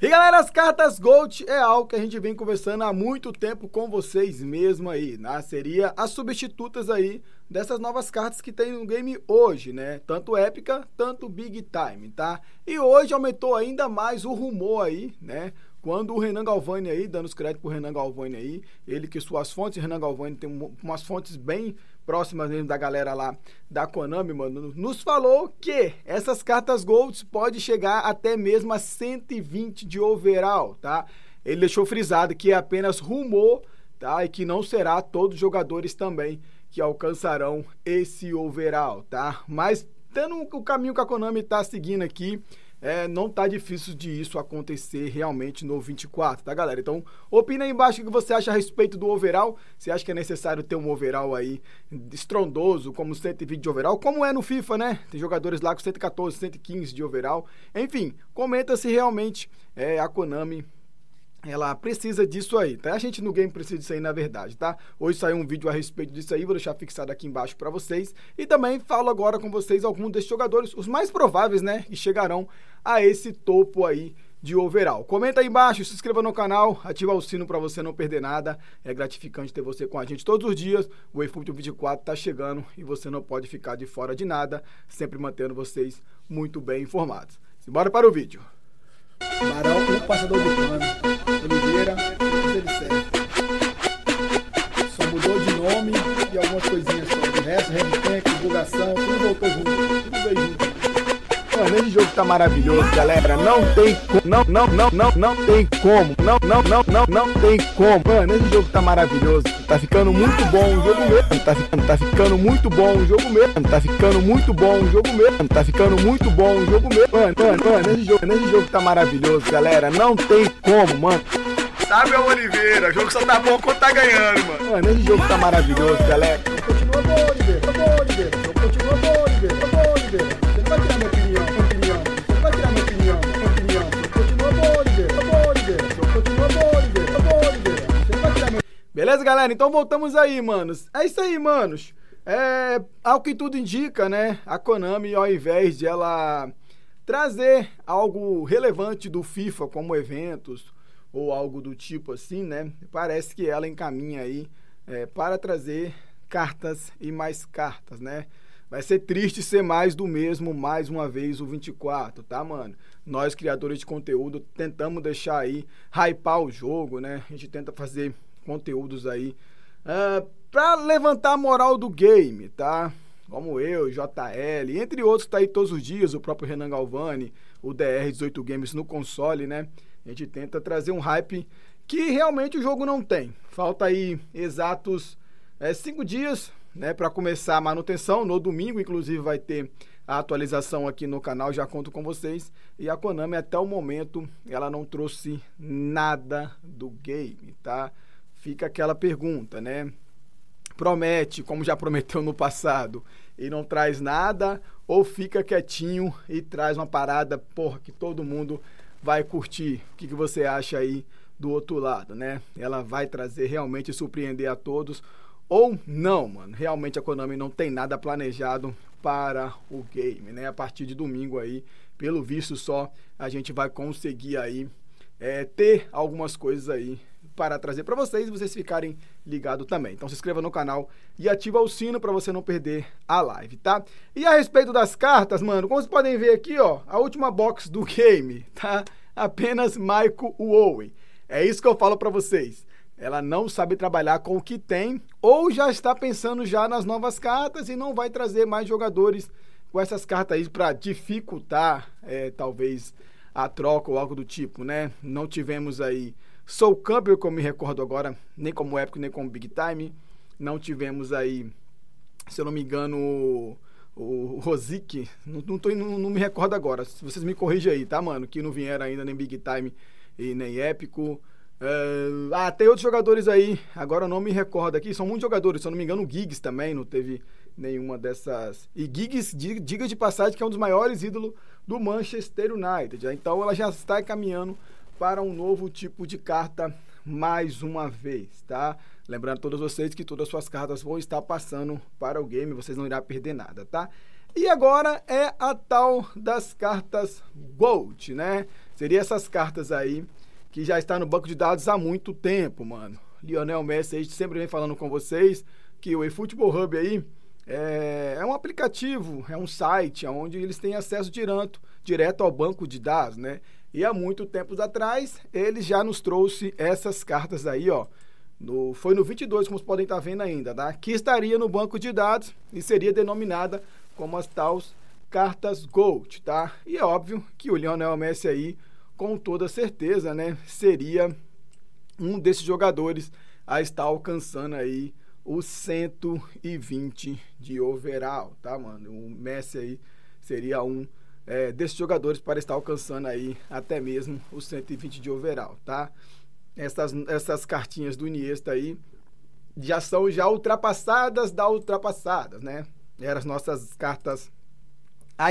E galera, as cartas Gold é algo que a gente vem conversando há muito tempo com vocês mesmo aí, né? Seria as substitutas aí dessas novas cartas que tem no game hoje, né? Tanto épica, tanto big time, tá? E hoje aumentou ainda mais o rumor aí, né? Quando o Renan Galvani aí, dando os créditos pro Renan Galvani aí, ele que suas fontes, Renan Galvani tem umas fontes bem próximas mesmo da galera lá da Konami, mano, nos falou que essas cartas Golds pode chegar até mesmo a 120 de overall, tá? Ele deixou frisado que é apenas rumor, tá? E que não será todos os jogadores também que alcançarão esse overall, tá? Mas dando o caminho que a Konami tá seguindo aqui, é, não tá difícil de isso acontecer realmente no 24, tá, galera? Então, opina aí embaixo o que você acha a respeito do overall. Você acha que é necessário ter um overall aí estrondoso, como 120 de overall, como é no FIFA, né? Tem jogadores lá com 114, 115 de overall. Enfim, comenta se realmente é, a Konami ela precisa disso aí, tá? A gente no game precisa disso aí, na verdade, tá? Hoje saiu um vídeo a respeito disso aí, vou deixar fixado aqui embaixo para vocês. E também falo agora com vocês alguns desses jogadores, os mais prováveis, né, que chegarão a esse topo aí de overall. Comenta aí embaixo, se inscreva no canal, ativa o sino para você não perder nada. É gratificante ter você com a gente todos os dias. O eFootball 24 está chegando e você não pode ficar de fora de nada, sempre mantendo vocês muito bem informados. Simbora para o vídeo. Barão, o passador do plano. Oliveira, ele Só mudou de nome e algumas coisinhas só. O resto, headpack, divulgação, tudo voltou junto. Tudo veio junto. Mano, esse jogo tá maravilhoso, galera. Não tem como. Não, não, não, não, não tem como. Não, não, não, não, não tem como. Mano, esse jogo tá maravilhoso. Tá ficando muito bom o jogo mesmo. Tá ficando, tá ficando muito bom o jogo mesmo. Tá ficando muito bom o jogo mesmo. Tá ficando muito bom o jogo mesmo. Mano, mano, mano, esse jogo, esse jogo tá maravilhoso, galera. Não tem como, mano. Samuel Oliveira, o jogo só tá bom quando tá ganhando, mano. Mano, esse jogo tá maravilhoso, galera. Continua bom, Oliveira. Tá bom, Oliveira. Continua bom. Beleza, galera? Então voltamos aí, manos. É isso aí, manos. É, ao que tudo indica, né? A Konami, ao invés de ela trazer algo relevante do FIFA, como eventos ou algo do tipo assim, né? Parece que ela encaminha aí é, para trazer cartas e mais cartas, né? Vai ser triste ser mais do mesmo mais uma vez o 24, tá, mano? Nós, criadores de conteúdo, tentamos deixar aí hypar o jogo, né? A gente tenta fazer conteúdos aí uh, é, para levantar a moral do game, tá? Como eu, JL, entre outros tá aí todos os dias, o próprio Renan Galvani, o DR18 Games no console, né? A gente tenta trazer um hype que realmente o jogo não tem. Falta aí exatos é, cinco dias né, para começar a manutenção. No domingo, inclusive, vai ter a atualização aqui no canal, já conto com vocês. E a Konami, até o momento, ela não trouxe nada do game, tá? fica aquela pergunta, né? Promete, como já prometeu no passado, e não traz nada, ou fica quietinho e traz uma parada, porra, que todo mundo vai curtir. O que, que você acha aí do outro lado, né? Ela vai trazer realmente surpreender a todos ou não, mano. Realmente a Konami não tem nada planejado para o game, né? A partir de domingo aí, pelo visto só, a gente vai conseguir aí é, ter algumas coisas aí para trazer para vocês e vocês ficarem ligados também. Então se inscreva no canal e ativa o sino para você não perder a live, tá? E a respeito das cartas, mano, como vocês podem ver aqui, ó, a última box do game, tá? Apenas Michael Owen. É isso que eu falo para vocês. Ela não sabe trabalhar com o que tem ou já está pensando já nas novas cartas e não vai trazer mais jogadores com essas cartas aí para dificultar, é, talvez, a troca ou algo do tipo, né? Não tivemos aí Sou Campbell, que eu me recordo agora, nem como épico, nem como Big Time. Não tivemos aí, se eu não me engano, o Rosic, não, não, tô, não, não, me recordo agora. se Vocês me corrigem aí, tá, mano? Que não vieram ainda nem Big Time e nem Épico. Uh, ah, tem outros jogadores aí, agora eu não me recordo aqui. São muitos jogadores, se eu não me engano, o Giggs também não teve nenhuma dessas. E Giggs, diga de passagem, que é um dos maiores ídolos do Manchester United. Então ela já está caminhando para um novo tipo de carta mais uma vez, tá? Lembrando todos vocês que todas as suas cartas vão estar passando para o game, vocês não irá perder nada, tá? E agora é a tal das cartas Gold, né? Seria essas cartas aí que já está no banco de dados há muito tempo, mano. Lionel Messi, a gente sempre vem falando com vocês que o eFootball Hub aí é, é um aplicativo, é um site onde eles têm acesso direto, direto ao banco de dados, né? E há muito tempo atrás, ele já nos trouxe essas cartas aí, ó. No, foi no 22, como vocês podem estar tá vendo ainda, tá? Que estaria no banco de dados e seria denominada como as tais cartas Gold, tá? E é óbvio que o Lionel Messi aí, com toda certeza, né, seria um desses jogadores a estar alcançando aí o 120 de overall, tá, mano? O Messi aí seria um é, desses jogadores para estar alcançando aí até mesmo os 120 de overall, tá? Essas, essas cartinhas do Iniesta aí já são já ultrapassadas da ultrapassadas, né? Eram as nossas cartas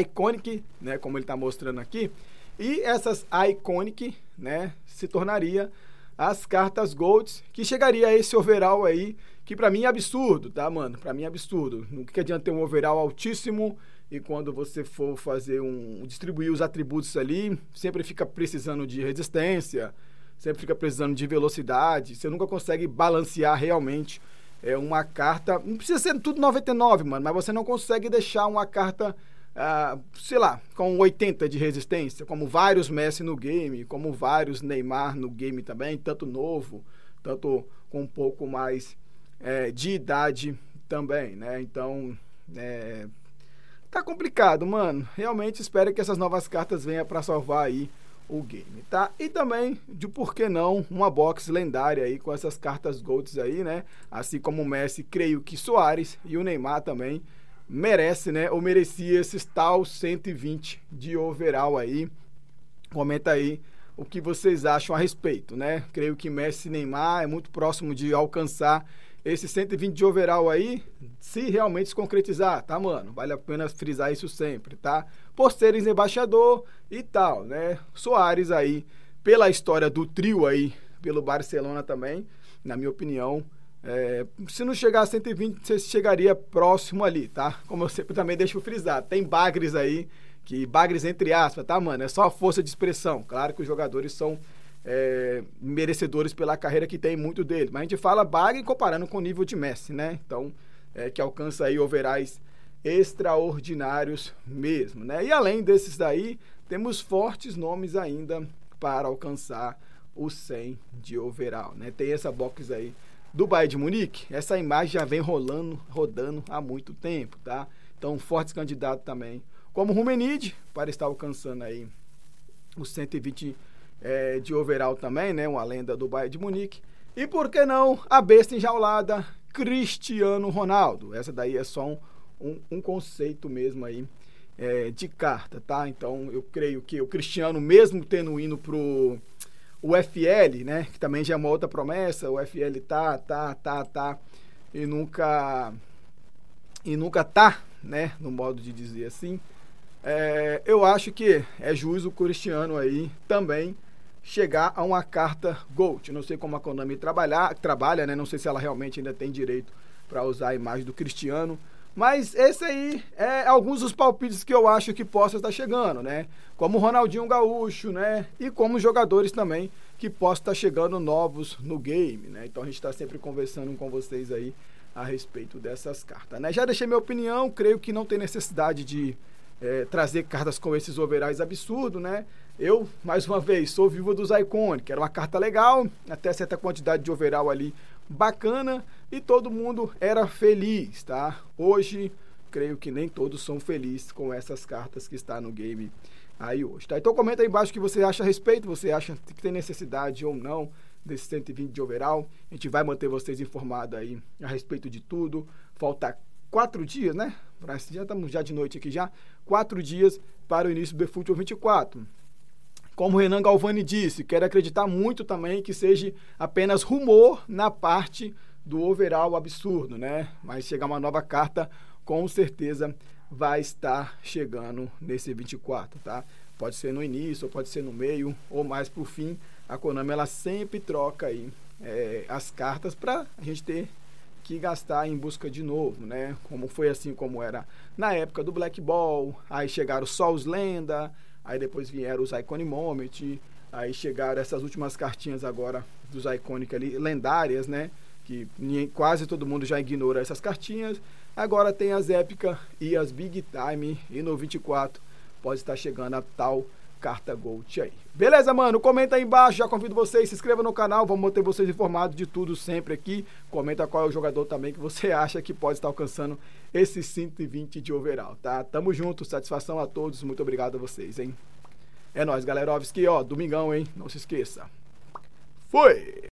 Iconic, né, como ele está mostrando aqui, e essas Iconic, né, se tornaria as cartas Golds, que chegaria a esse overall aí, que para mim é absurdo, tá, mano? Para mim é absurdo. O que adianta ter um overall altíssimo e quando você for fazer um distribuir os atributos ali, sempre fica precisando de resistência, sempre fica precisando de velocidade, você nunca consegue balancear realmente é uma carta, não precisa ser tudo 99, mano, mas você não consegue deixar uma carta ah, sei lá, com 80 de resistência, como vários Messi no game, como vários Neymar no game também, tanto novo, tanto com um pouco mais é, de idade também, né? Então, é, Tá complicado, mano. Realmente espero que essas novas cartas venham para salvar aí o game, tá? E também, de por que não, uma box lendária aí com essas cartas golds aí, né? Assim como o Messi, creio que Soares e o Neymar também merece, né? Ou merecia esses tal 120 de overall aí. Comenta aí o que vocês acham a respeito, né? Creio que Messi e Neymar é muito próximo de alcançar esse 120 de overall aí, se realmente se concretizar, tá, mano? Vale a pena frisar isso sempre, tá? Por serem embaixador e tal, né? Soares aí, pela história do trio aí, pelo Barcelona também, na minha opinião, é, se não chegar a 120, você chegaria próximo ali, tá? Como eu sempre também deixo frisar, tem bagres aí, que bagres entre aspas, tá, mano? É só a força de expressão. Claro que os jogadores são é, merecedores pela carreira que tem muito dele. Mas a gente fala Bagre comparando com o nível de Messi, né? Então, é, que alcança aí overais extraordinários mesmo, né? E além desses daí, temos fortes nomes ainda para alcançar o 100 de overall, né? Tem essa box aí do Bayern de Munique, essa imagem já vem rolando, rodando há muito tempo, tá? Então, fortes candidatos também, como Rumenide, para estar alcançando aí os 120 é, de overall também, né? Uma lenda do Bayern de Munique. E por que não a besta enjaulada Cristiano Ronaldo? Essa daí é só um, um, um conceito mesmo aí é, de carta, tá? Então eu creio que o Cristiano, mesmo tendo indo pro UFL, né? Que também já é uma outra promessa, o UFL tá, tá, tá, tá, e nunca. E nunca tá, né? No modo de dizer assim. É, eu acho que é justo o Cristiano aí também chegar a uma carta Gold. Não sei como a Konami trabalhar, trabalha, né? Não sei se ela realmente ainda tem direito para usar a imagem do Cristiano. Mas esse aí é alguns dos palpites que eu acho que possa estar chegando, né? Como Ronaldinho Gaúcho, né? E como jogadores também que possam estar chegando novos no game, né? Então a gente está sempre conversando com vocês aí a respeito dessas cartas, né? Já deixei minha opinião, creio que não tem necessidade de é, trazer cartas com esses overais absurdo, né? Eu, mais uma vez, sou vivo dos Iconic. Era uma carta legal, até certa quantidade de overall ali bacana e todo mundo era feliz, tá? Hoje, creio que nem todos são felizes com essas cartas que está no game aí hoje, tá? Então comenta aí embaixo o que você acha a respeito, você acha que tem necessidade ou não desse 120 de overall. A gente vai manter vocês informados aí a respeito de tudo. Falta quatro dias, né? Já estamos já de noite aqui já. Quatro dias para o início do The Future 24. Como Renan Galvani disse, quero acreditar muito também que seja apenas rumor na parte do overall absurdo, né? Mas chegar uma nova carta, com certeza vai estar chegando nesse 24, tá? Pode ser no início, pode ser no meio, ou mais para o fim. A Konami ela sempre troca aí é, as cartas para a gente ter que gastar em busca de novo, né? Como foi assim como era na época do Black Ball, aí chegaram só os lenda, Aí depois vieram os Iconic Moment, aí chegaram essas últimas cartinhas agora dos Iconic ali, lendárias, né? Que quase todo mundo já ignora essas cartinhas. Agora tem as épicas e as Big Time e no 24 pode estar chegando a tal Carta Gold aí. Beleza, mano? Comenta aí embaixo, já convido vocês, se inscreva no canal, vamos manter vocês informados de tudo sempre aqui. Comenta qual é o jogador também que você acha que pode estar alcançando esse 120 de overall, tá? Tamo junto, satisfação a todos, muito obrigado a vocês, hein? É nóis, galera, óbvio ó, domingão, hein? Não se esqueça. Foi!